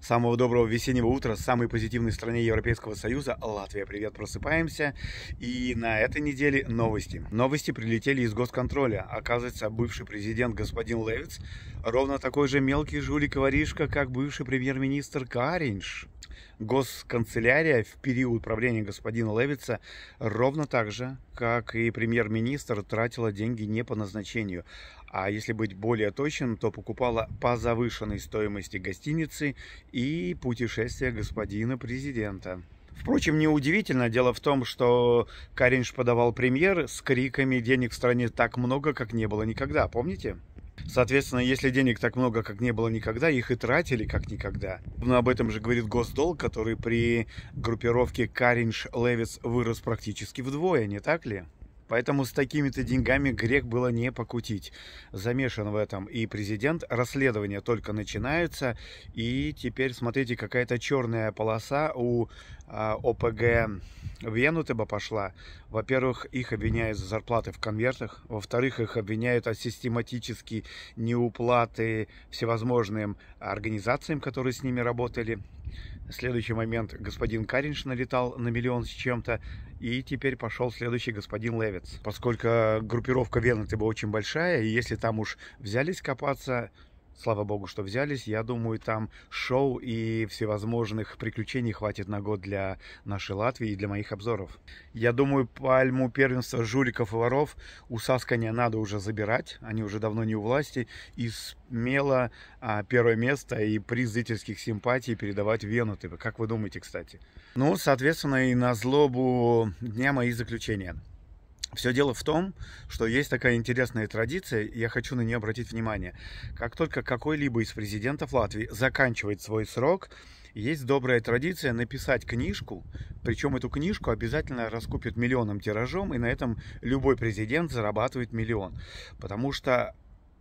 Самого доброго весеннего утра в самой позитивной стране Европейского Союза. Латвия, привет, просыпаемся. И на этой неделе новости. Новости прилетели из госконтроля. Оказывается, бывший президент господин Левиц ровно такой же мелкий жулик-воришка, как бывший премьер-министр Каринш госканцелярия в период правления господина Левица ровно так же, как и премьер-министр, тратила деньги не по назначению. А если быть более точным, то покупала по завышенной стоимости гостиницы и путешествия господина президента. Впрочем, неудивительно. Дело в том, что Каринш подавал премьер с криками «Денег в стране так много, как не было никогда». Помните? Соответственно, если денег так много, как не было никогда, их и тратили как никогда. Но об этом же говорит госдолг, который при группировке Каринж-Левиц вырос практически вдвое, не так ли? Поэтому с такими-то деньгами грех было не покутить. Замешан в этом и президент. Расследования только начинаются. И теперь, смотрите, какая-то черная полоса у а, ОПГ Венутеба пошла. Во-первых, их обвиняют за зарплаты в конвертах. Во-вторых, их обвиняют от систематически неуплаты всевозможным организациям, которые с ними работали. Следующий момент. Господин Каринш налетал на миллион с чем-то. И теперь пошел следующий господин Левиц. Поскольку группировка Венеты была очень большая, и если там уж взялись копаться, слава богу, что взялись. Я думаю, там шоу и всевозможных приключений хватит на год для нашей Латвии и для моих обзоров. Я думаю, пальму первенства жуликов и воров у Сасканя надо уже забирать. Они уже давно не у власти. И смело а, первое место и приз зрительских симпатий передавать Вену. Как вы думаете, кстати? Ну, соответственно, и на злобу дня мои заключения. Все дело в том, что есть такая интересная традиция, и я хочу на нее обратить внимание. Как только какой-либо из президентов Латвии заканчивает свой срок, есть добрая традиция написать книжку, причем эту книжку обязательно раскупят миллионным тиражом, и на этом любой президент зарабатывает миллион. Потому что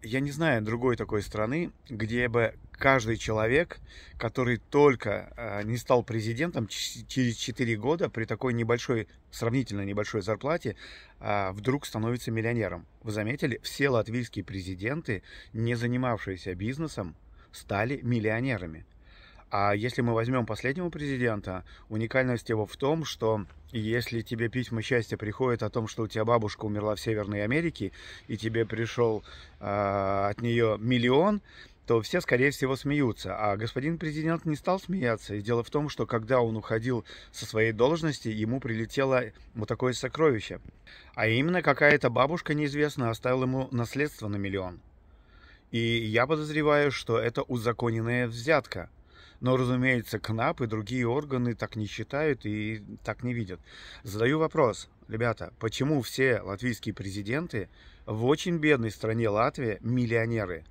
я не знаю другой такой страны, где бы каждый человек, который только э, не стал президентом через 4 года при такой небольшой, сравнительно небольшой зарплате, а, вдруг становится миллионером. Вы заметили, все латвийские президенты, не занимавшиеся бизнесом, стали миллионерами. А если мы возьмем последнего президента, уникальность его в том, что если тебе письма счастья приходят о том, что у тебя бабушка умерла в Северной Америке, и тебе пришел э, от нее миллион, то все, скорее всего, смеются. А господин президент не стал смеяться. И дело в том, что когда он уходил со своей должности, ему прилетело вот такое сокровище. А именно какая-то бабушка неизвестная оставила ему наследство на миллион. И я подозреваю, что это узаконенная взятка – но, разумеется, КНАП и другие органы так не считают и так не видят. Задаю вопрос, ребята, почему все латвийские президенты в очень бедной стране Латвия миллионеры?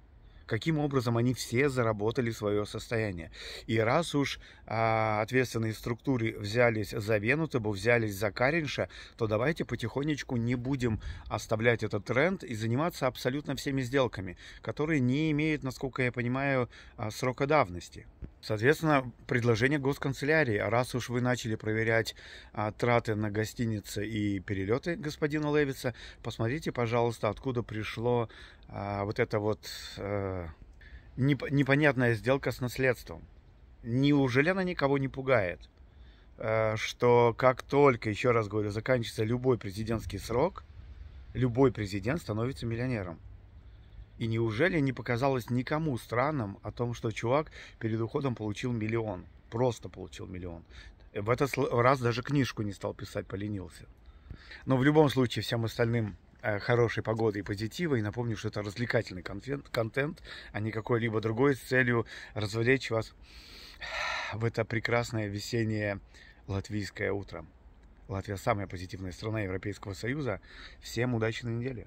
каким образом они все заработали свое состояние. И раз уж а, ответственные структуры взялись за Венутебу, взялись за Каринша, то давайте потихонечку не будем оставлять этот тренд и заниматься абсолютно всеми сделками, которые не имеют, насколько я понимаю, а, срока давности. Соответственно, предложение госканцелярии. Раз уж вы начали проверять а, траты на гостиницы и перелеты господина Левица, посмотрите, пожалуйста, откуда пришло а, вот эта вот э, непонятная сделка с наследством. Неужели она никого не пугает? Э, что как только, еще раз говорю, заканчивается любой президентский срок, любой президент становится миллионером. И неужели не показалось никому странным о том, что чувак перед уходом получил миллион? Просто получил миллион. В этот раз даже книжку не стал писать, поленился. Но в любом случае, всем остальным э, хорошей погоды и позитива. И напомню, что это развлекательный контент, контент а не какой-либо другой с целью развлечь вас в это прекрасное весеннее латвийское утро. Латвия самая позитивная страна Европейского Союза. Всем удачной недели!